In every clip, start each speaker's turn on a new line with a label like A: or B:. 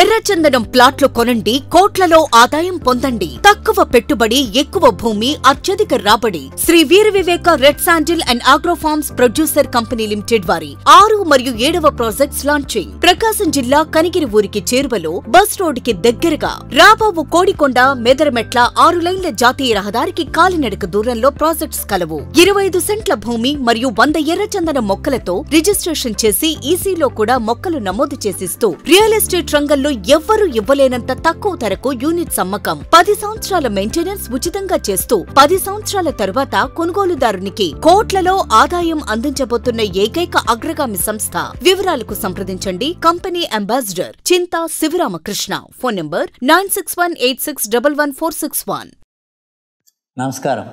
A: ఎర్రచందనం ప్లాట్లు కొనండి కోట్లలో ఆదాయం పొందండి తక్కువ పెట్టుబడి ఎక్కువ భూమి అత్యధిక రాబడి Shri Veera Viveka red sandal and agrofarms producer company limited వారి ఆరు మరియు ఏడవ ప్రాజెక్ట్స్ లాంచింగ్ ప్రకాశం జిల్లా కనిగిరి ఊరికి చేరువలో బస్ రోడ్డుకి దగ్గరగా రాబాబు కోడికొండ మెదరమెట్ల ఆరు లైన్ల జాతీయ రహదారికి కాలినడక దూరంలో ప్రాజెక్ట్స్ కలవు ఇరవై ఐదు సెంట్ల భూమి మరియు వంద ఎర్రచందనం మొక్కలతో రిజిస్ట్రేషన్ చేసి ఈసీలో కూడా మొక్కలు నమోదు చేసిస్తూ రియల్ ఎస్టేట్ రంగ రంగంలో ఎవ్వరూ ఇవ్వలేనంత తక్కువ ధరకు యూనిట్స్ అమ్మకం పది సంవత్సరాల మెయింటెనెన్స్ ఉచితంగా చేస్తూ పది సంవత్సరాల తరువాత కొనుగోలుదారునికి కోట్లలో ఆదాయం అందించబోతున్న ఏకైక అగ్రగామి సంస్థ వివరాలకు సంప్రదించండి company ambassador Chinta Sivaramakrishna phone number nine six one eight six double one four six one నమస్కారం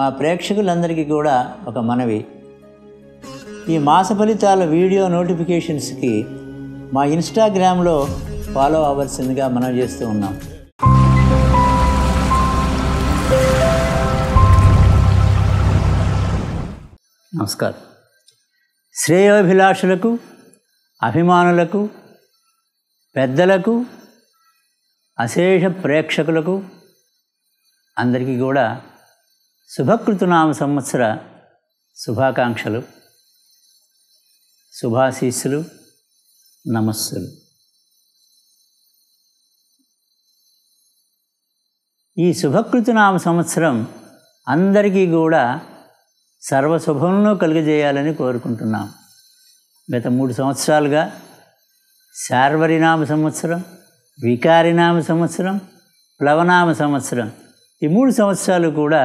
A: మా ప్రేక్షకులందరికీ కూడా ఒక మనవి ఈ మాస ఫలితాల వీడియో నోటిఫికేషన్స్కి మా ఇన్స్టాగ్రామ్లో ఫాలో అవ్వాల్సిందిగా మనం చేస్తూ ఉన్నాం నమస్కారం శ్రేయోభిలాషులకు అభిమానులకు పెద్దలకు అశేష ప్రేక్షకులకు అందరికీ కూడా శుభకృతునామ సంవత్సర శుభాకాంక్షలు శుభాశీస్సులు నమస్సులు ఈ నామ సంవత్సరం అందరికీ కూడా సర్వశుభంలో కలిగజేయాలని కోరుకుంటున్నాం గత మూడు సంవత్సరాలుగా శార్వరినామ సంవత్సరం వికారినామ సంవత్సరం ప్లవనామ సంవత్సరం ఈ మూడు సంవత్సరాలు కూడా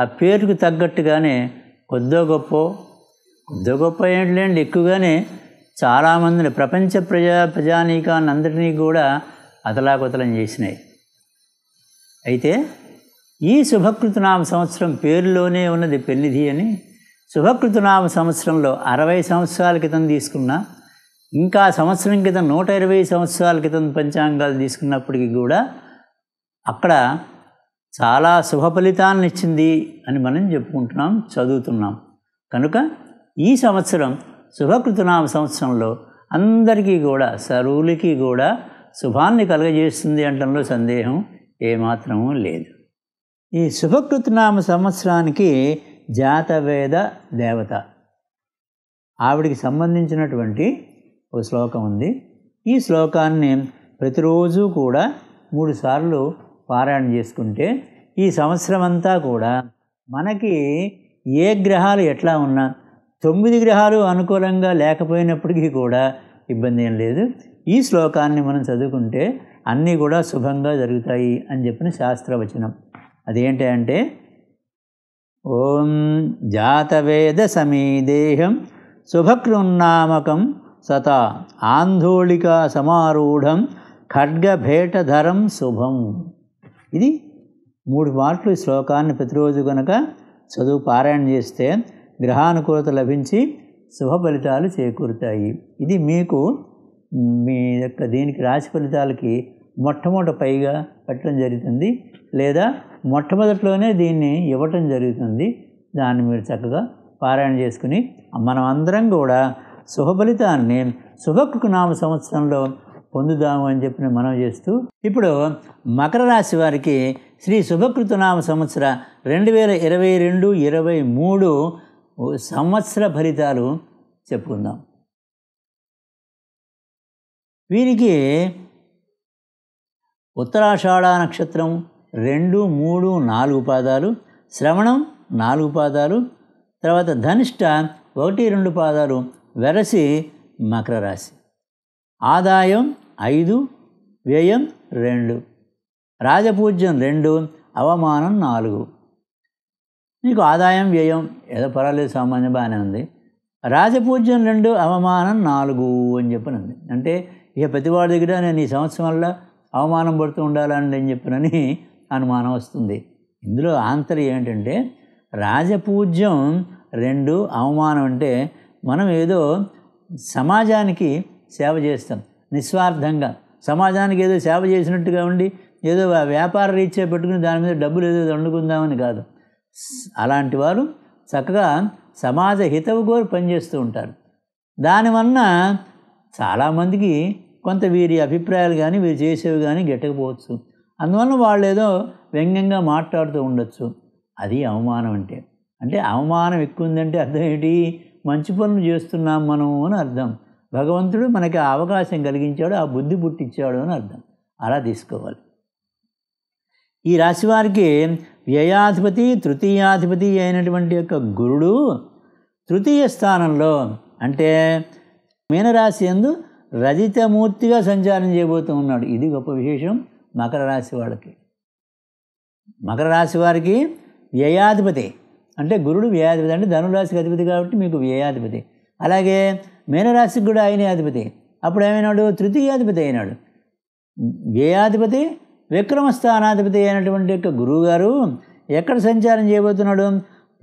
A: ఆ పేరుకు తగ్గట్టుగానే కొద్దో గొప్ప కొద్దో గొప్ప ఏంటి లేండి ఎక్కువగానే చాలామందిని ప్రపంచ ప్రజా ప్రజానీకాన్ని అందరినీ కూడా అతలాకుతలం చేసినాయి అయితే ఈ శుభకృతనామ సంవత్సరం పేరులోనే ఉన్నది పెన్నిధి అని శుభకృతనామ సంవత్సరంలో అరవై సంవత్సరాల క్రితం తీసుకున్న ఇంకా సంవత్సరం క్రితం నూట ఇరవై సంవత్సరాల క్రితం పంచాంగాలు తీసుకున్నప్పటికీ కూడా అక్కడ చాలా శుభ ఫలితాన్ని ఇచ్చింది అని మనం చెప్పుకుంటున్నాం చదువుతున్నాం కనుక ఈ సంవత్సరం శుభకృతనామ సంవత్సరంలో అందరికీ కూడా సరువులకి కూడా శుభాన్ని కలగజేస్తుంది అంటంలో సందేహం ఏమాత్రము లేదు ఈ శుభకృతనామ సంవత్సరానికి జాతవేద దేవత ఆవిడికి సంబంధించినటువంటి ఓ శ్లోకం ఉంది ఈ శ్లోకాన్ని ప్రతిరోజు కూడా మూడుసార్లు పారాయణ చేసుకుంటే ఈ సంవత్సరం అంతా కూడా మనకి ఏ గ్రహాలు ఎట్లా ఉన్నా తొమ్మిది గ్రహాలు అనుకూలంగా లేకపోయినప్పటికీ కూడా ఇబ్బంది ఏం లేదు ఈ శ్లోకాన్ని మనం చదువుకుంటే అన్నీ కూడా శుభంగా జరుగుతాయి అని చెప్పిన శాస్త్రవచనం అదేంటి అంటే ఓం జాతవేద దేహం శుభకృన్నామకం సత ఆంధోళిక సమారూఢం ఖడ్గభేటధరం శుభం ఇది మూడు మార్కులు శ్లోకాన్ని ప్రతిరోజు కనుక చదువు పారాయణ చేస్తే గ్రహానుకూలత లభించి శుభ ఫలితాలు చేకూరుతాయి ఇది మీకు మీ యొక్క దీనికి రాశి ఫలితాలకి మొట్టమొదట పైగా పెట్టడం జరుగుతుంది లేదా మొట్టమొదట్లోనే దీన్ని ఇవ్వటం జరుగుతుంది దాన్ని మీరు చక్కగా పారాయణ చేసుకుని మనం అందరం కూడా శుభఫలితాన్ని శుభకు నామ సంవత్సరంలో పొందుదాము అని చెప్పిన మనం చేస్తూ ఇప్పుడు మకర రాశి వారికి శ్రీ శుభకృతనామ సంవత్సర రెండు వేల ఇరవై రెండు ఇరవై మూడు సంవత్సర ఫలితాలు చెప్పుకుందాం వీరికి ఉత్తరాషాఢ నక్షత్రం రెండు మూడు నాలుగు పాదాలు శ్రవణం నాలుగు పాదాలు తర్వాత ధనిష్ట ఒకటి రెండు పాదాలు వెరసి మకర రాశి ఆదాయం ఐదు వ్యయం రెండు రాజపూజ్యం రెండు అవమానం నాలుగు నీకు ఆదాయం వ్యయం ఏదో పర్వాలేదు సామాన్య బాగానే ఉంది రాజపూజ్యం రెండు అవమానం నాలుగు అని చెప్పనుంది అంటే ఇక ప్రతివాడి దగ్గర నేను ఈ సంవత్సరం వల్ల అవమానం పడుతూ ఉండాలని అని చెప్పినని అనుమానం వస్తుంది ఇందులో ఆంతర్ ఏంటంటే రాజపూజ్యం రెండు అవమానం అంటే మనం ఏదో సమాజానికి సేవ చేస్తాం నిస్వార్థంగా సమాజానికి ఏదో సేవ చేసినట్టుగా ఉండి ఏదో వ్యాపార రీత్యా పెట్టుకుని దాని మీద డబ్బులు ఏదో వండుకుందామని కాదు అలాంటి వారు చక్కగా సమాజ హితవు కోరి పనిచేస్తూ ఉంటారు దానివలన చాలామందికి కొంత వీరి అభిప్రాయాలు కానీ వీరు చేసేవి కానీ గెట్టకపోవచ్చు అందువలన వాళ్ళు ఏదో వ్యంగ్యంగా మాట్లాడుతూ ఉండొచ్చు అది అవమానం అంటే అంటే అవమానం ఎక్కువ ఉందంటే అర్థం ఏంటి మంచి పనులు చేస్తున్నాం మనం అని అర్థం భగవంతుడు మనకి అవకాశం కలిగించాడు ఆ బుద్ధి పుట్టించాడు అని అర్థం అలా తీసుకోవాలి ఈ రాశివారికి వ్యయాధిపతి తృతీయాధిపతి అయినటువంటి యొక్క గురుడు తృతీయ స్థానంలో అంటే మీనరాశి ఎందు రజితమూర్తిగా సంచారం చేయబోతూ ఉన్నాడు ఇది గొప్ప విశేషం మకర రాశి వాళ్ళకి మకర రాశి వారికి వ్యయాధిపతి అంటే గురుడు వ్యయాధిపతి అంటే ధనురాశికి అధిపతి కాబట్టి మీకు వ్యయాధిపతి అలాగే మీనరాశికి కూడా ఆయనే అధిపతి అప్పుడు ఏమైనాడు తృతీయాధిపతి అయినాడు వ్యయాధిపతి విక్రమస్థానాధిపతి అయినటువంటి యొక్క గురువుగారు ఎక్కడ సంచారం చేయబోతున్నాడు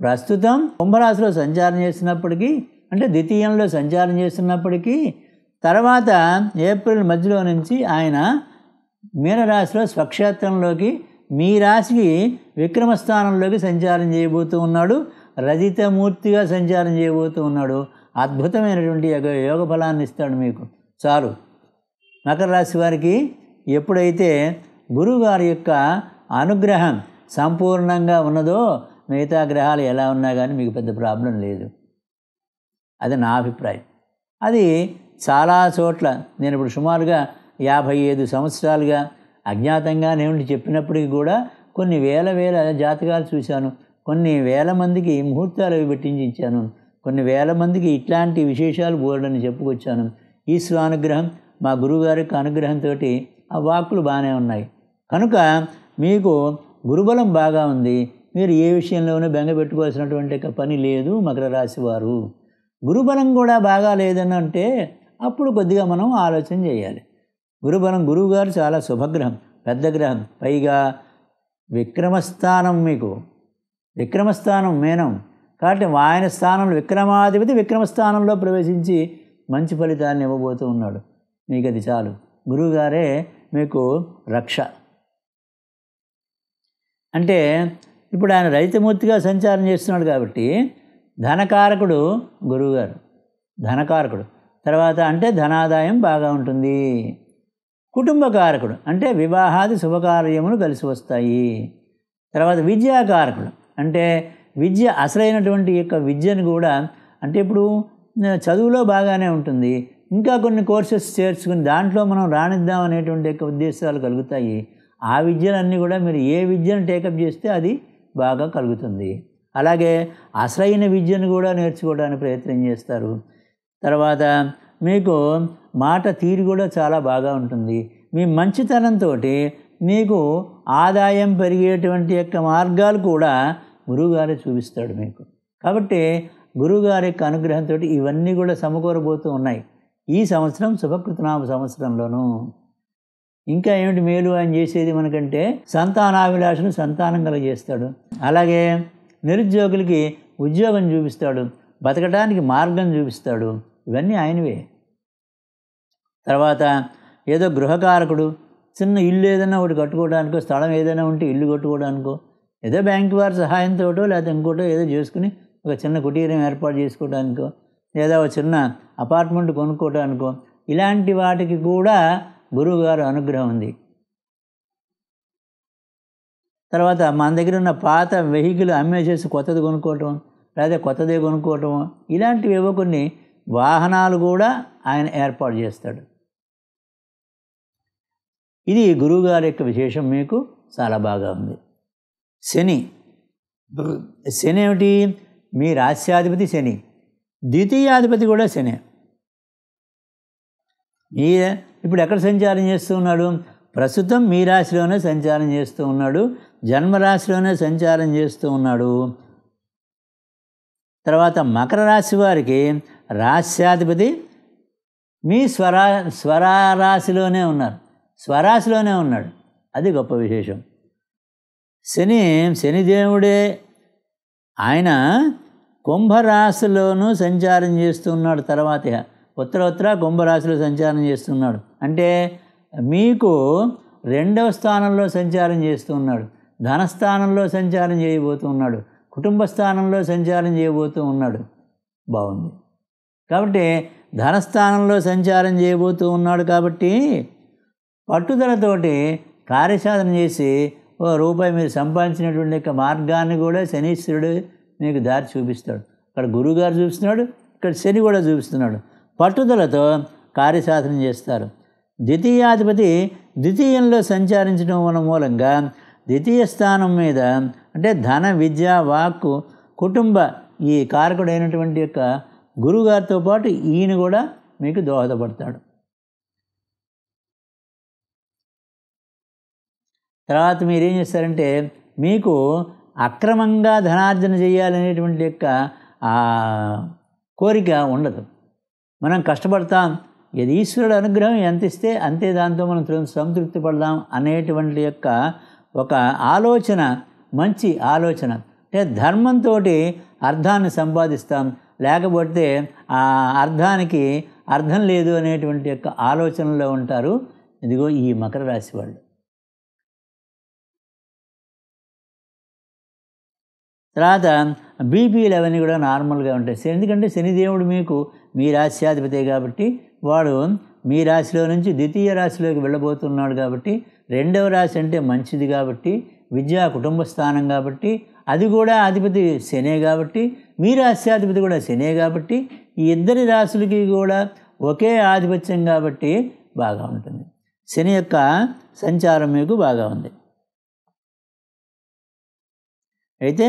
A: ప్రస్తుతం కుంభరాశిలో సంచారం చేస్తున్నప్పటికీ అంటే ద్వితీయంలో సంచారం చేస్తున్నప్పటికీ తర్వాత ఏప్రిల్ మధ్యలో నుంచి ఆయన మీనరాశిలో స్వక్షేత్రంలోకి మీ రాశికి విక్రమస్థానంలోకి సంచారం చేయబోతూ ఉన్నాడు రజితమూర్తిగా సంచారం చేయబోతూ ఉన్నాడు అద్భుతమైనటువంటి యోగ ఫలాన్ని ఇస్తాడు మీకు చాలు మకర రాశి వారికి ఎప్పుడైతే గురువుగారి యొక్క అనుగ్రహం సంపూర్ణంగా ఉన్నదో మిగతా గ్రహాలు ఎలా ఉన్నా కానీ మీకు పెద్ద ప్రాబ్లం లేదు అది నా అభిప్రాయం అది చాలా చోట్ల నేను ఇప్పుడు సుమారుగా యాభై ఐదు సంవత్సరాలుగా అజ్ఞాతంగా నేను చెప్పినప్పటికీ కూడా కొన్ని వేల వేల జాతకాలు చూశాను కొన్ని వేల మందికి ముహూర్తాలు అవి పెట్టించాను కొన్ని వేల మందికి ఇట్లాంటి విశేషాలు బోర్డని చెప్పుకొచ్చాను ఈశ్వరానుగ్రహం మా గురువుగారి యొక్క అనుగ్రహంతో ఆ వాక్కులు బాగానే ఉన్నాయి కనుక మీకు గురుబలం బాగా ఉంది మీరు ఏ విషయంలోనూ బెంగ పెట్టుకోవాల్సినటువంటి పని లేదు మకర రాశి వారు గురుబలం కూడా బాగా లేదని అంటే అప్పుడు కొద్దిగా మనం ఆలోచన చేయాలి గురుబలం గురువుగారు చాలా శుభగ్రహం పెద్ద గ్రహం పైగా విక్రమస్థానం మీకు విక్రమస్థానం మేనం కాబట్టి ఆయన స్థానంలో విక్రమాధిపతి విక్రమస్థానంలో ప్రవేశించి మంచి ఫలితాన్ని ఇవ్వబోతూ ఉన్నాడు మీకు అది చాలు గురువుగారే మీకు రక్ష అంటే ఇప్పుడు ఆయన రైతమూర్తిగా సంచారం చేస్తున్నాడు కాబట్టి ధనకారకుడు గురువుగారు ధనకారకుడు తర్వాత అంటే ధనాదాయం బాగా ఉంటుంది కుటుంబకారకుడు అంటే వివాహాది శుభకార్యములు కలిసి వస్తాయి తర్వాత విద్యాకారకుడు అంటే విద్య అసలైనటువంటి యొక్క విద్యను కూడా అంటే ఇప్పుడు చదువులో బాగానే ఉంటుంది ఇంకా కొన్ని కోర్సెస్ చేర్చుకుని దాంట్లో మనం రాణిద్దాం అనేటువంటి యొక్క ఉద్దేశాలు కలుగుతాయి ఆ విద్యలన్నీ కూడా మీరు ఏ విద్యను టేకప్ చేస్తే అది బాగా కలుగుతుంది అలాగే అసలైన విద్యను కూడా నేర్చుకోవడానికి ప్రయత్నం చేస్తారు తర్వాత మీకు మాట తీరు కూడా చాలా బాగా ఉంటుంది మీ మంచితనంతో మీకు ఆదాయం పెరిగేటువంటి యొక్క మార్గాలు కూడా గురువుగారే చూపిస్తాడు మీకు కాబట్టి గురువుగారి యొక్క అనుగ్రహంతో ఇవన్నీ కూడా సమకూరబోతూ ఉన్నాయి ఈ సంవత్సరం శుభకృతనామ సంవత్సరంలోనూ ఇంకా ఏమిటి మేలు ఆయన చేసేది మనకంటే సంతానాభిలాషను సంతానం కలగజేస్తాడు అలాగే నిరుద్యోగులకి ఉద్యోగం చూపిస్తాడు బతకడానికి మార్గం చూపిస్తాడు ఇవన్నీ ఆయనవే తర్వాత ఏదో గృహకారకుడు చిన్న ఇల్లు ఏదైనా ఒకటి కట్టుకోవడానికో స్థలం ఏదైనా ఉంటే ఇల్లు కట్టుకోవడానికో ఏదో బ్యాంక్ వారి సహాయంతో లేకపోతే ఇంకోటో ఏదో చేసుకుని ఒక చిన్న కుటీరం ఏర్పాటు చేసుకోవడానికో లేదా ఒక చిన్న అపార్ట్మెంట్ కొనుక్కోవడానికో ఇలాంటి వాటికి కూడా గురువుగారు అనుగ్రహం ఉంది తర్వాత మన దగ్గర ఉన్న పాత వెహికల్ అమ్మేసేసి కొత్తది కొనుక్కోవటం లేదా కొత్తదే కొనుక్కోవటం ఇలాంటివి ఏవో కొన్ని వాహనాలు కూడా ఆయన ఏర్పాటు చేస్తాడు ఇది గురువుగారి యొక్క విశేషం మీకు చాలా బాగా ఉంది శని శని ఏమిటి మీ రాష్ట్రాధిపతి శని ద్వితీయాధిపతి కూడా శని మీ ఇప్పుడు ఎక్కడ సంచారం చేస్తూ ఉన్నాడు ప్రస్తుతం మీ రాశిలోనే సంచారం చేస్తూ ఉన్నాడు జన్మరాశిలోనే సంచారం చేస్తూ ఉన్నాడు తర్వాత మకర రాశి వారికి రాశ్యాధిపతి మీ స్వరా స్వరారాశిలోనే ఉన్నారు స్వరాశిలోనే ఉన్నాడు అది గొప్ప విశేషం శని శనిదేవుడే ఆయన కుంభరాశిలోనూ సంచారం చేస్తున్నాడు తర్వాత ఉత్తర ఉత్తర కుంభరాశిలో సంచారం చేస్తున్నాడు అంటే మీకు రెండవ స్థానంలో సంచారం చేస్తున్నాడు ధనస్థానంలో సంచారం చేయబోతూ ఉన్నాడు కుటుంబ స్థానంలో సంచారం చేయబోతూ ఉన్నాడు బాగుంది కాబట్టి ధనస్థానంలో సంచారం చేయబోతూ ఉన్నాడు కాబట్టి పట్టుదలతోటి కార్యసాధన చేసి ఓ రూపాయి మీరు సంపాదించినటువంటి యొక్క మార్గాన్ని కూడా శనీశ్వరుడు మీకు దారి చూపిస్తాడు అక్కడ గురువుగారు చూపిస్తున్నాడు ఇక్కడ శని కూడా చూపిస్తున్నాడు పట్టుదలతో కార్యసాధన చేస్తారు ద్వితీయాధిపతి ద్వితీయంలో సంచారించడం మూలంగా ద్వితీయ స్థానం మీద అంటే ధన విద్య వాక్కు కుటుంబ ఈ కారకుడైనటువంటి యొక్క గురుగారితో పాటు ఈయన కూడా మీకు దోహదపడతాడు తర్వాత మీరేం చేస్తారంటే మీకు అక్రమంగా ధనార్జన చేయాలనేటువంటి యొక్క కోరిక ఉండదు మనం కష్టపడతాం ఇది ఈశ్వరుడు అనుగ్రహం ఎంత ఇస్తే అంతే దాంతో మనం సంతృప్తి పడదాం అనేటువంటి యొక్క ఒక ఆలోచన మంచి ఆలోచన అంటే ధర్మంతో అర్థాన్ని సంపాదిస్తాం లేకపోతే ఆ అర్థానికి అర్థం లేదు అనేటువంటి యొక్క ఆలోచనలో ఉంటారు ఇదిగో ఈ మకర రాశి వాళ్ళు తర్వాత బీపీలు అవన్నీ కూడా నార్మల్గా ఉంటాయి ఎందుకంటే శనిదేవుడు మీకు మీ రాశ్యాధిపతి కాబట్టి వాడు మీ రాశిలో నుంచి ద్వితీయ రాశిలోకి వెళ్ళబోతున్నాడు కాబట్టి రెండవ రాశి అంటే మంచిది కాబట్టి విద్యా కుటుంబ స్థానం కాబట్టి అది కూడా అధిపతి శనే కాబట్టి మీ రాశ్యాధిపతి కూడా శనే కాబట్టి ఈ ఇద్దరి రాశులకి కూడా ఒకే ఆధిపత్యం కాబట్టి బాగా ఉంటుంది శని యొక్క సంచారం మీకు బాగా ఉంది అయితే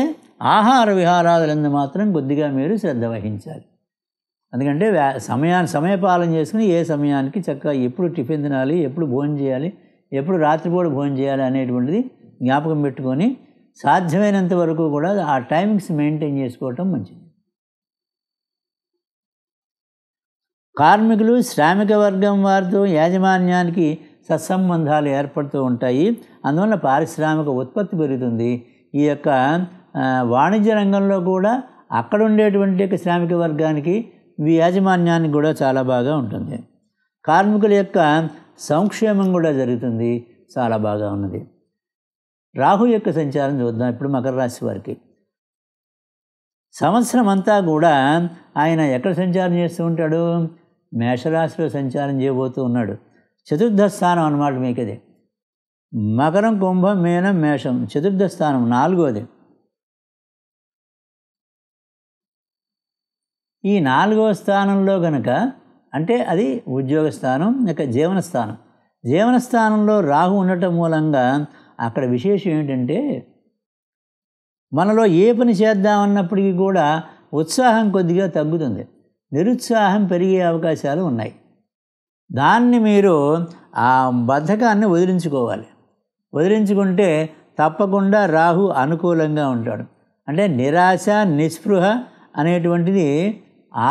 A: ఆహార విహారాదులందు మాత్రం కొద్దిగా మీరు శ్రద్ధ వహించాలి ఎందుకంటే సమయాన్ని సమయపాలన చేసుకుని ఏ సమయానికి చక్కగా ఎప్పుడు టిఫిన్ తినాలి ఎప్పుడు భోజనం చేయాలి ఎప్పుడు రాత్రిపూట భోజనం చేయాలి అనేటువంటిది జ్ఞాపకం పెట్టుకొని సాధ్యమైనంత వరకు కూడా ఆ టైమింగ్స్ మెయింటైన్ చేసుకోవటం మంచిది కార్మికులు శ్రామిక వర్గం వారితో యాజమాన్యానికి సత్సంబంధాలు ఏర్పడుతూ ఉంటాయి అందువల్ల పారిశ్రామిక ఉత్పత్తి పెరుగుతుంది ఈ యొక్క వాణిజ్య రంగంలో కూడా అక్కడ ఉండేటువంటి శ్రామిక వర్గానికి మీ యాజమాన్యానికి కూడా చాలా బాగా ఉంటుంది కార్మికుల యొక్క సంక్షేమం కూడా జరుగుతుంది చాలా బాగా ఉన్నది రాహు యొక్క సంచారం చూద్దాం ఇప్పుడు మకర రాశి వారికి సంవత్సరం అంతా కూడా ఆయన ఎక్కడ సంచారం చేస్తూ ఉంటాడు మేషరాశిలో సంచారం చేయబోతూ ఉన్నాడు చతుర్థ స్థానం అన్నమాట మీకు ఇది మకరం కుంభం మేనం మేషం చతుర్థ స్థానం నాలుగోది ఈ నాలుగవ స్థానంలో గనక అంటే అది ఉద్యోగ స్థానం ఇక జీవన స్థానం జీవన స్థానంలో రాహు ఉండటం మూలంగా అక్కడ విశేషం ఏంటంటే మనలో ఏ పని చేద్దామన్నప్పటికీ కూడా ఉత్సాహం కొద్దిగా తగ్గుతుంది నిరుత్సాహం పెరిగే అవకాశాలు ఉన్నాయి దాన్ని మీరు ఆ బద్ధకాన్ని వదిలించుకోవాలి వదిలించుకుంటే తప్పకుండా రాహు అనుకూలంగా ఉంటాడు అంటే నిరాశ నిస్పృహ అనేటువంటిది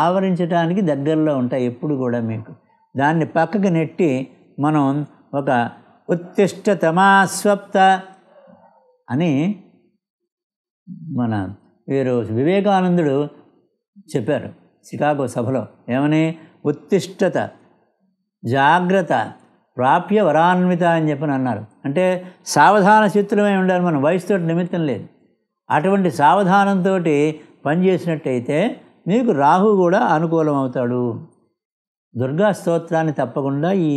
A: ఆవరించడానికి దగ్గరలో ఉంటాయి ఎప్పుడు కూడా మీకు దాన్ని పక్కకు నెట్టి మనం ఒక తమాస్వప్త అని మన వీరు వివేకానందుడు చెప్పారు చికాగో సభలో ఏమని ఉత్తిష్టత జాగ్రత్త ప్రాప్య వరాన్విత అని చెప్పని అన్నారు అంటే సావధాన చిత్రమే ఉండాలి మనం వయసుతో నిమిత్తం లేదు అటువంటి సావధానంతో పనిచేసినట్టయితే మీకు రాహు కూడా అనుకూలం అవుతాడు దుర్గా స్తోత్రాన్ని తప్పకుండా ఈ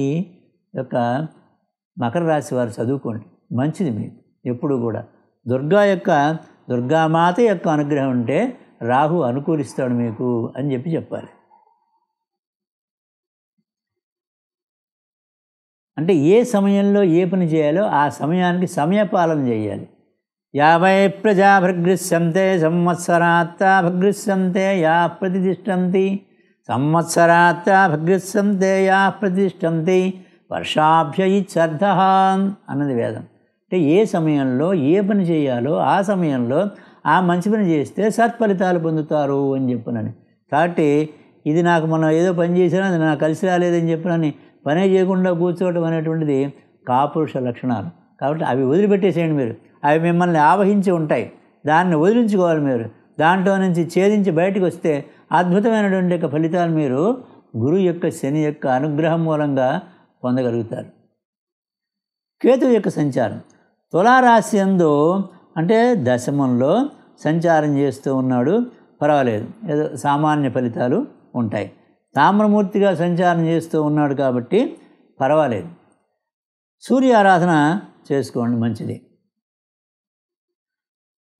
A: యొక్క మకర రాశి వారు చదువుకోండి మంచిది మీకు ఎప్పుడు కూడా దుర్గా యొక్క దుర్గామాత యొక్క అనుగ్రహం ఉంటే రాహు అనుకూలిస్తాడు మీకు అని చెప్పి చెప్పాలి అంటే ఏ సమయంలో ఏ పని చేయాలో ఆ సమయానికి సమయపాలన చేయాలి యావై ప్రజా భృగృశ్యంతే సంవత్సరాత్త భృగృశ్యంతే యా ప్రతిష్టంతి సంవత్సరాత్త భృగృశ్యంతే యా ప్రతిష్టంతి వర్షాభ్యయిత్సర్థ అన్నది వేదం అంటే ఏ సమయంలో ఏ పని చేయాలో ఆ సమయంలో ఆ మంచి పని చేస్తే సత్ఫలితాలు పొందుతారు అని చెప్పనని కాబట్టి ఇది నాకు మనం ఏదో పని చేసినా అది నాకు కలిసి రాలేదని చెప్పనని పనే చేయకుండా కూర్చోవటం అనేటువంటిది కాపురుష లక్షణాలు కాబట్టి అవి వదిలిపెట్టేసేయండి మీరు అవి మిమ్మల్ని ఆవహించి ఉంటాయి దాన్ని వదిలించుకోవాలి మీరు దాంట్లో నుంచి ఛేదించి బయటకు వస్తే అద్భుతమైనటువంటి యొక్క ఫలితాలు మీరు గురువు యొక్క శని యొక్క అనుగ్రహం మూలంగా పొందగలుగుతారు కేతు యొక్క సంచారం తులారాశి ఎందు అంటే దశమంలో సంచారం చేస్తూ ఉన్నాడు పర్వాలేదు ఏదో సామాన్య ఫలితాలు ఉంటాయి తామ్రమూర్తిగా సంచారం చేస్తూ ఉన్నాడు కాబట్టి పర్వాలేదు సూర్య ఆరాధన చేసుకోండి మంచిది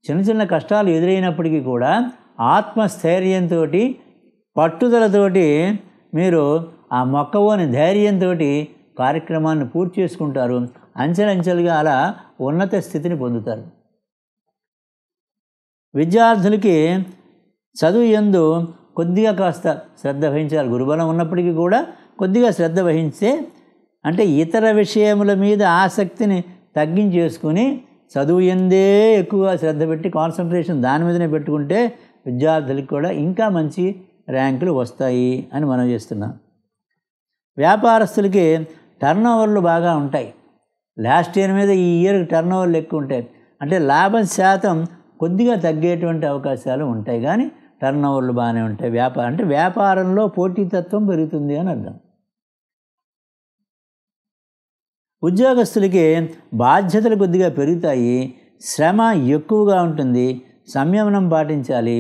A: చిన్న చిన్న కష్టాలు ఎదురైనప్పటికీ కూడా ఆత్మస్థైర్యంతో పట్టుదలతోటి మీరు ఆ మొక్కవోని ధైర్యంతో కార్యక్రమాన్ని పూర్తి చేసుకుంటారు అంచెలంచెలుగా అలా ఉన్నత స్థితిని పొందుతారు విద్యార్థులకి చదువు ఎందు కొద్దిగా కాస్త శ్రద్ధ వహించాలి గురుబలం ఉన్నప్పటికీ కూడా కొద్దిగా శ్రద్ధ వహించే అంటే ఇతర విషయముల మీద ఆసక్తిని తగ్గించేసుకుని చదువు ఎందే ఎక్కువ శ్రద్ధ పెట్టి కాన్సన్ట్రేషన్ దాని మీదనే పెట్టుకుంటే విద్యార్థులకు కూడా ఇంకా మంచి ర్యాంకులు వస్తాయి అని మనం చేస్తున్నాం వ్యాపారస్తులకి టర్న్ ఓవర్లు బాగా ఉంటాయి లాస్ట్ ఇయర్ మీద ఈ ఇయర్ టర్న్ ఓవర్లు ఎక్కువ ఉంటాయి అంటే లాభం శాతం కొద్దిగా తగ్గేటువంటి అవకాశాలు ఉంటాయి కానీ టర్న్ ఓవర్లు బాగానే ఉంటాయి వ్యాపారం అంటే వ్యాపారంలో పోటీతత్వం పెరుగుతుంది అని అర్థం ఉద్యోగస్తులకి బాధ్యతలు కొద్దిగా పెరుగుతాయి శ్రమ ఎక్కువగా ఉంటుంది సంయమనం పాటించాలి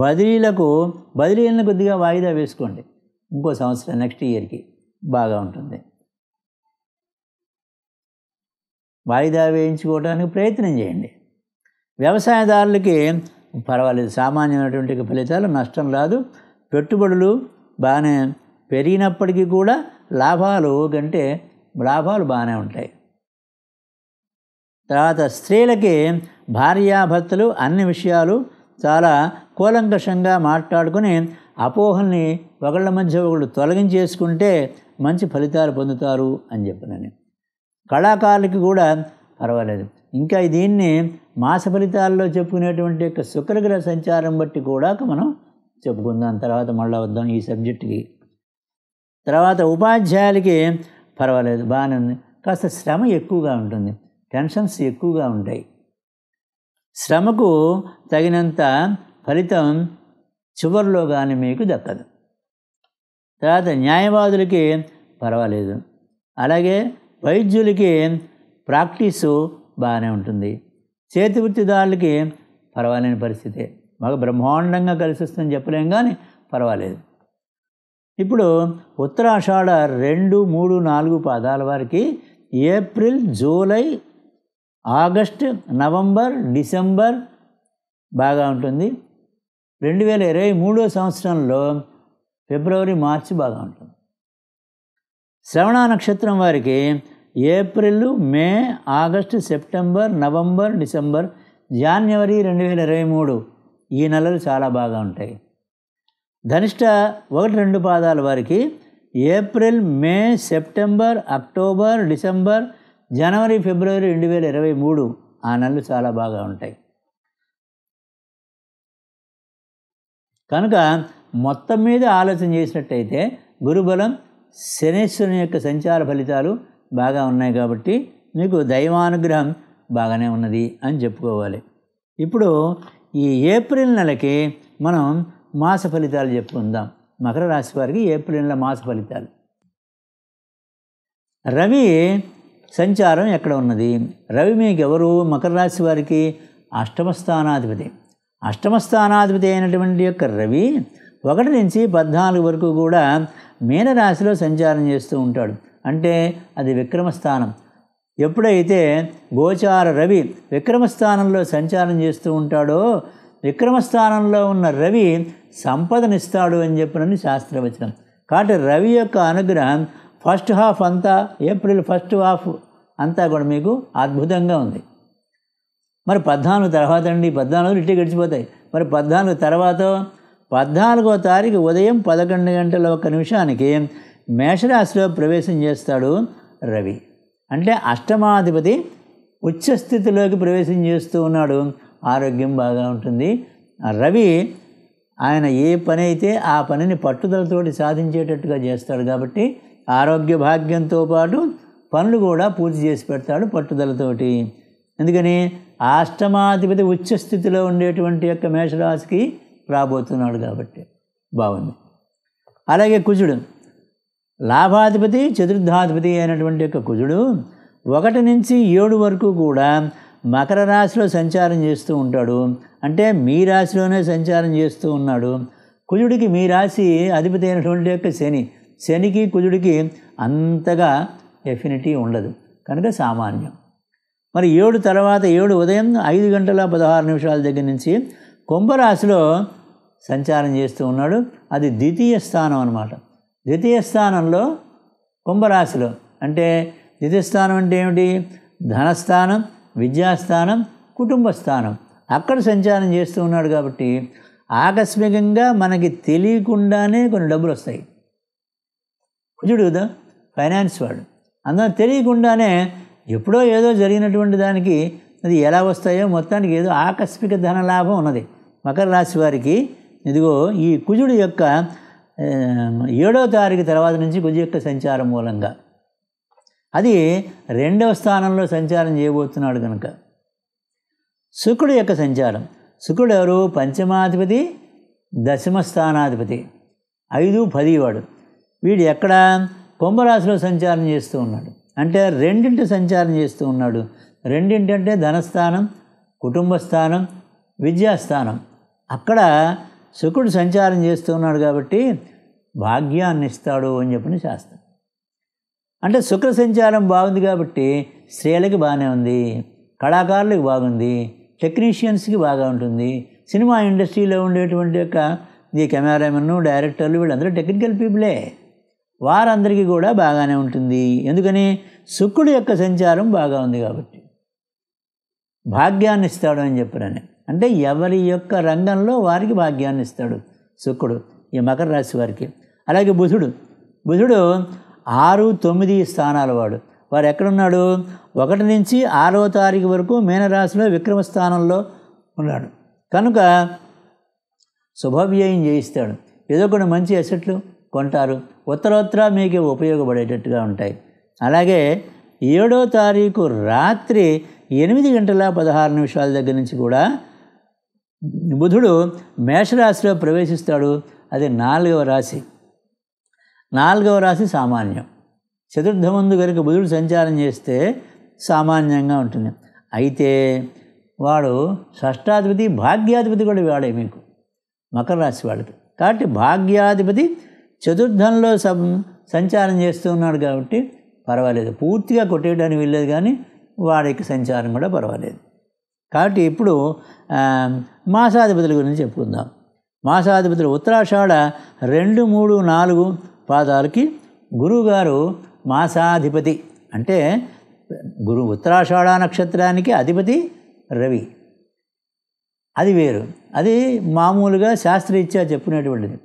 A: బదిలీలకు బదిలీలను కొద్దిగా వాయిదా వేసుకోండి ఇంకో సంవత్సరం నెక్స్ట్ ఇయర్కి బాగా ఉంటుంది వాయిదా వేయించుకోవడానికి ప్రయత్నం చేయండి వ్యవసాయదారులకి పర్వాలేదు సామాన్యమైనటువంటి ఫలితాలు నష్టం రాదు పెట్టుబడులు బాగానే పెరిగినప్పటికీ కూడా లాభాలు కంటే లాభాలు బాగానే ఉంటాయి తర్వాత స్త్రీలకి భార్యాభర్తలు అన్ని విషయాలు చాలా కూలంకషంగా మాట్లాడుకుని అపోహల్ని ఒకళ్ళ మధ్య ఒకళ్ళు తొలగించేసుకుంటే మంచి ఫలితాలు పొందుతారు అని చెప్పినని కళాకారులకి కూడా పర్వాలేదు ఇంకా దీన్ని మాస ఫలితాల్లో చెప్పుకునేటువంటి యొక్క శుక్రగ్రహ సంచారం బట్టి కూడా మనం చెప్పుకుందాం తర్వాత మళ్ళీ వద్దాం ఈ సబ్జెక్టుకి తర్వాత ఉపాధ్యాయులకి పర్వాలేదు బాగానే ఉంది కాస్త శ్రమ ఎక్కువగా ఉంటుంది టెన్షన్స్ ఎక్కువగా ఉంటాయి శ్రమకు తగినంత ఫలితం చివరిలో కానీ మీకు దక్కదు తర్వాత న్యాయవాదులకి పర్వాలేదు అలాగే వైద్యులకి ప్రాక్టీసు బాగానే ఉంటుంది చేతి వృత్తిదారులకి పర్వాలేని పరిస్థితే మాకు బ్రహ్మాండంగా కలిసి వస్తుందని చెప్పలేం కానీ పర్వాలేదు ఇప్పుడు ఉత్తరాషాఢ రెండు మూడు నాలుగు పాదాల వారికి April July August November December బాగా ఉంటుంది రెండు వేల ఇరవై మూడో సంవత్సరంలో ఫిబ్రవరి మార్చి బాగా ఉంటుంది శ్రవణ నక్షత్రం వారికి April May August September November December January రెండు వేల ఇరవై మూడు ఈ నెలలు చాలా బాగా ఉంటాయి ధనిష్ట ఒకటి రెండు పాదాల వారికి April May September October December జనవరి ఫిబ్రవరి రెండు వేల ఇరవై మూడు ఆ నెలలు చాలా బాగా ఉంటాయి కనుక మొత్తం మీద ఆలోచన చేసినట్టయితే గురుబలం శనేశ్వరుని యొక్క సంచార ఫలితాలు బాగా ఉన్నాయి కాబట్టి మీకు దైవానుగ్రహం బాగానే ఉన్నది అని చెప్పుకోవాలి ఇప్పుడు ఈ ఏప్రిల్ నెలకి మనం మాస ఫలితాలు చెప్పుకుందాం మకర రాశి వారికి ఏప్రిల్ నెల మాస ఫలితాలు రవి సంచారం ఎక్కడ ఉన్నది రవి మీకు ఎవరు మకర రాశి వారికి అష్టమ స్థానాధిపతి అష్టమ స్థానాధిపతి అయినటువంటి యొక్క రవి ఒకటి నుంచి పద్నాలుగు వరకు కూడా మీనరాశిలో సంచారం చేస్తూ ఉంటాడు అంటే అది విక్రమస్థానం ఎప్పుడైతే గోచార రవి విక్రమస్థానంలో సంచారం చేస్తూ ఉంటాడో విక్రమస్థానంలో ఉన్న రవి సంపదనిస్తాడు అని చెప్పినని శాస్త్రవచనం కాబట్టి రవి యొక్క అనుగ్రహం ఫస్ట్ హాఫ్ అంతా ఏప్రిల్ ఫస్ట్ హాఫ్ అంతా కూడా మీకు అద్భుతంగా ఉంది మరి పద్నాలుగు తర్వాత అండి పద్నాలుగు ఇట్టి గడిచిపోతాయి మరి పద్నాలుగు తర్వాత పద్నాలుగో తారీఖు ఉదయం పదకొండు గంటల ఒక్క నిమిషానికి మేషరాశిలో ప్రవేశం చేస్తాడు రవి అంటే అష్టమాధిపతి ఉచ్చస్థితిలోకి ప్రవేశం చేస్తూ ఉన్నాడు ఆరోగ్యం బాగా ఉంటుంది రవి ఆయన ఏ పని అయితే ఆ పనిని పట్టుదలతోటి సాధించేటట్టుగా చేస్తాడు కాబట్టి ఆరోగ్య భాగ్యంతో పాటు పనులు కూడా పూర్తి చేసి పెడతాడు పట్టుదలతోటి ఎందుకని అష్టమాధిపతి ఉచ్చస్థితిలో ఉండేటువంటి యొక్క మేషరాశికి రాబోతున్నాడు కాబట్టి బాగుంది అలాగే కుజుడు లాభాధిపతి చతుర్థాధిపతి అయినటువంటి యొక్క కుజుడు ఒకటి నుంచి ఏడు వరకు కూడా మకర రాశిలో సంచారం చేస్తూ ఉంటాడు అంటే మీ రాశిలోనే సంచారం చేస్తూ ఉన్నాడు కుజుడికి మీ రాశి అధిపతి అయినటువంటి యొక్క శని శనికి కుజుడికి అంతగా ఎఫినిటీ ఉండదు కనుక సామాన్యం మరి ఏడు తర్వాత ఏడు ఉదయం ఐదు గంటల పదహారు నిమిషాల దగ్గర నుంచి కుంభరాశిలో సంచారం చేస్తూ ఉన్నాడు అది ద్వితీయ స్థానం అనమాట ద్వితీయ స్థానంలో కుంభరాశిలో అంటే ద్వితీయ స్థానం అంటే ఏమిటి ధనస్థానం విద్యాస్థానం కుటుంబ స్థానం అక్కడ సంచారం చేస్తూ ఉన్నాడు కాబట్టి ఆకస్మికంగా మనకి తెలియకుండానే కొన్ని డబ్బులు వస్తాయి కుజుడు కదా ఫైనాన్స్ వాడు అందులో తెలియకుండానే ఎప్పుడో ఏదో జరిగినటువంటి దానికి అది ఎలా వస్తాయో మొత్తానికి ఏదో ఆకస్మిక ధన లాభం ఉన్నది మకర రాశి వారికి ఇదిగో ఈ కుజుడు యొక్క ఏడో తారీఖు తర్వాత నుంచి కుజు యొక్క సంచారం మూలంగా అది రెండవ స్థానంలో సంచారం చేయబోతున్నాడు కనుక శుక్రుడు యొక్క సంచారం శుక్రుడు ఎవరు పంచమాధిపతి దశమ స్థానాధిపతి ఐదు పది వాడు వీడు ఎక్కడ కుంభరాశిలో సంచారం చేస్తూ ఉన్నాడు అంటే రెండింటి సంచారం చేస్తూ ఉన్నాడు రెండింటి అంటే ధనస్థానం కుటుంబస్థానం స్థానం విద్యాస్థానం అక్కడ శుకుడు సంచారం చేస్తూ ఉన్నాడు కాబట్టి భాగ్యాన్ని ఇస్తాడు అని చెప్పిన శాస్త్రం అంటే శుక్ర సంచారం బాగుంది కాబట్టి స్త్రీలకి బాగానే ఉంది కళాకారులకు బాగుంది టెక్నీషియన్స్కి బాగా ఉంటుంది సినిమా ఇండస్ట్రీలో ఉండేటువంటి యొక్క ఈ కెమెరామెన్ డైరెక్టర్లు వీళ్ళందరూ టెక్నికల్ పీపులే వారందరికీ కూడా బాగానే ఉంటుంది ఎందుకని శుక్రుడు యొక్క సంచారం బాగా ఉంది కాబట్టి భాగ్యాన్ని ఇస్తాడు అని చెప్పారని అంటే ఎవరి యొక్క రంగంలో వారికి భాగ్యాన్ని ఇస్తాడు శుక్రుడు ఈ మకర రాశి వారికి అలాగే బుధుడు బుధుడు ఆరు తొమ్మిది స్థానాల వాడు వారు ఎక్కడున్నాడు ఒకటి నుంచి ఆరో తారీఖు వరకు మీనరాశిలో విక్రమ స్థానంలో ఉన్నాడు కనుక శుభవ్యయం చేయిస్తాడు ఏదో కొన్ని మంచి అసెట్లు కొంటారు ఉత్తరోత్తర మీకు ఉపయోగపడేటట్టుగా ఉంటాయి అలాగే ఏడో తారీఖు రాత్రి ఎనిమిది గంటల పదహారు నిమిషాల దగ్గర నుంచి కూడా బుధుడు మేషరాశిలో ప్రవేశిస్తాడు అది నాలుగవ రాశి నాలుగవ రాశి సామాన్యం చతుర్థమందు కనుక బుధుడు సంచారం చేస్తే సామాన్యంగా ఉంటుంది అయితే వాడు షష్టాధిపతి భాగ్యాధిపతి కూడా వాడే మీకు మకర రాశి వాళ్ళకి కాబట్టి భాగ్యాధిపతి చతుర్థంలో సంచారం చేస్తూ ఉన్నాడు కాబట్టి పర్వాలేదు పూర్తిగా కొట్టేయడానికి వెళ్ళేది కానీ వాడికి సంచారం కూడా పర్వాలేదు కాబట్టి ఇప్పుడు మాసాధిపతుల గురించి చెప్పుకుందాం మాసాధిపతులు ఉత్తరాషాఢ రెండు మూడు నాలుగు పాదాలకి గురువుగారు మాసాధిపతి అంటే గురు ఉత్తరాషాఢ నక్షత్రానికి అధిపతి రవి అది వేరు అది మామూలుగా శాస్త్రరీత్యా చెప్పుకునేటువంటిది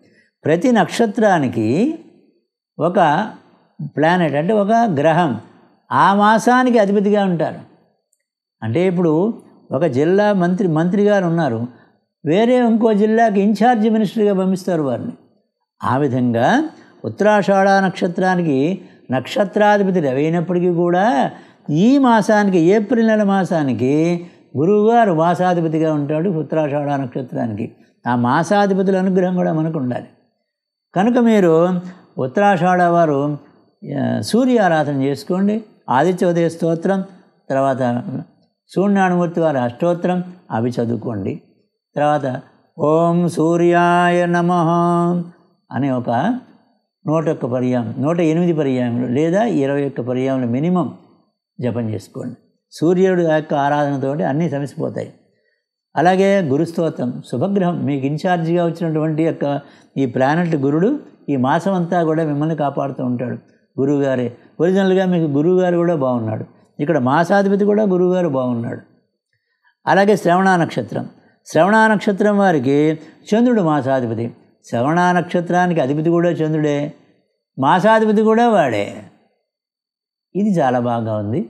A: ప్రతి నక్షత్రానికి ఒక ప్లానెట్ అంటే ఒక గ్రహం ఆ మాసానికి అధిపతిగా ఉంటారు అంటే ఇప్పుడు ఒక జిల్లా మంత్రి మంత్రి గారు ఉన్నారు వేరే ఇంకో జిల్లాకి ఇన్ఛార్జ్ మినిస్టర్గా పంపిస్తారు వారిని ఆ విధంగా ఉత్తరాషాఢ నక్షత్రానికి నక్షత్రాధిపతి రవి అయినప్పటికీ కూడా ఈ మాసానికి ఏప్రిల్ నెల మాసానికి గురువుగారు మాసాధిపతిగా ఉంటాడు ఉత్తరాషాఢ నక్షత్రానికి ఆ మాసాధిపతుల అనుగ్రహం కూడా మనకు ఉండాలి కనుక మీరు ఉత్తరాషాఢ వారు సూర్యారాధన చేసుకోండి ఆదిత్యోదయ స్తోత్రం తర్వాత సూర్యనారాయణమూర్తి వారి అష్టోత్తరం అవి చదువుకోండి తర్వాత ఓం సూర్యాయ నమ అనే ఒక నూట ఒక్క పర్యాయం నూట ఎనిమిది పర్యాయములు లేదా ఇరవై ఒక్క పర్యాయములు మినిమం జపం చేసుకోండి సూర్యుడు యొక్క ఆరాధనతోటి అన్నీ సమసిపోతాయి అలాగే గురుస్తోత్రం శుభగ్రహం మీకు ఇన్ఛార్జిగా వచ్చినటువంటి యొక్క ఈ ప్లానెట్ గురుడు ఈ మాసం అంతా కూడా మిమ్మల్ని కాపాడుతూ ఉంటాడు గురువుగారే ఒరిజినల్గా మీకు గురువుగారు కూడా బాగున్నాడు ఇక్కడ మాసాధిపతి కూడా గురువుగారు బాగున్నాడు అలాగే శ్రవణ నక్షత్రం శ్రవణ నక్షత్రం వారికి చంద్రుడు మాసాధిపతి శ్రవణ నక్షత్రానికి అధిపతి కూడా చంద్రుడే మాసాధిపతి కూడా వాడే ఇది చాలా బాగా ఉంది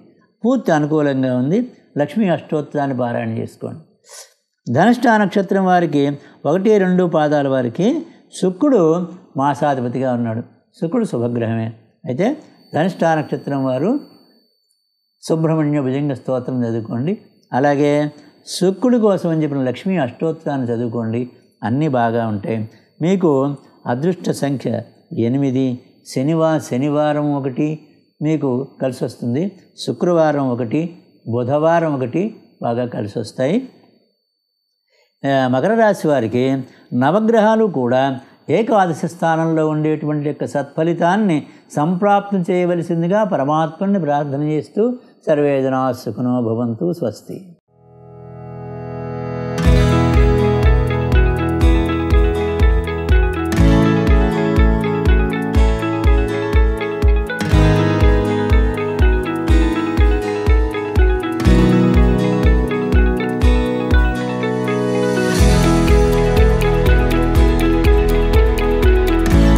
A: పూర్తి అనుకూలంగా ఉంది లక్ష్మీ అష్టోత్తరాన్ని పారాయణ చేసుకోండి ధనుష్ట నక్షత్రం వారికి ఒకటి రెండు పాదాల వారికి శుక్రుడు మాసాధిపతిగా ఉన్నాడు శుక్రుడు శుభగ్రహమే అయితే ధనుష్ట నక్షత్రం వారు సుబ్రహ్మణ్య భుజంగ స్తోత్రం చదువుకోండి అలాగే శుక్రుడి కోసం అని చెప్పిన లక్ష్మీ అష్టోత్తరాన్ని చదువుకోండి అన్నీ బాగా ఉంటాయి మీకు అదృష్ట సంఖ్య ఎనిమిది శనివా శనివారం ఒకటి మీకు కలిసి వస్తుంది శుక్రవారం ఒకటి బుధవారం ఒకటి బాగా కలిసి వస్తాయి మకర రాశి వారికి నవగ్రహాలు కూడా ఏకాదశి స్థానంలో ఉండేటువంటి యొక్క సత్ఫలితాన్ని సంప్రాప్తం చేయవలసిందిగా పరమాత్మని ప్రార్థన చేస్తూ సర్వేదనాశుకునో భవంతు స్వస్తి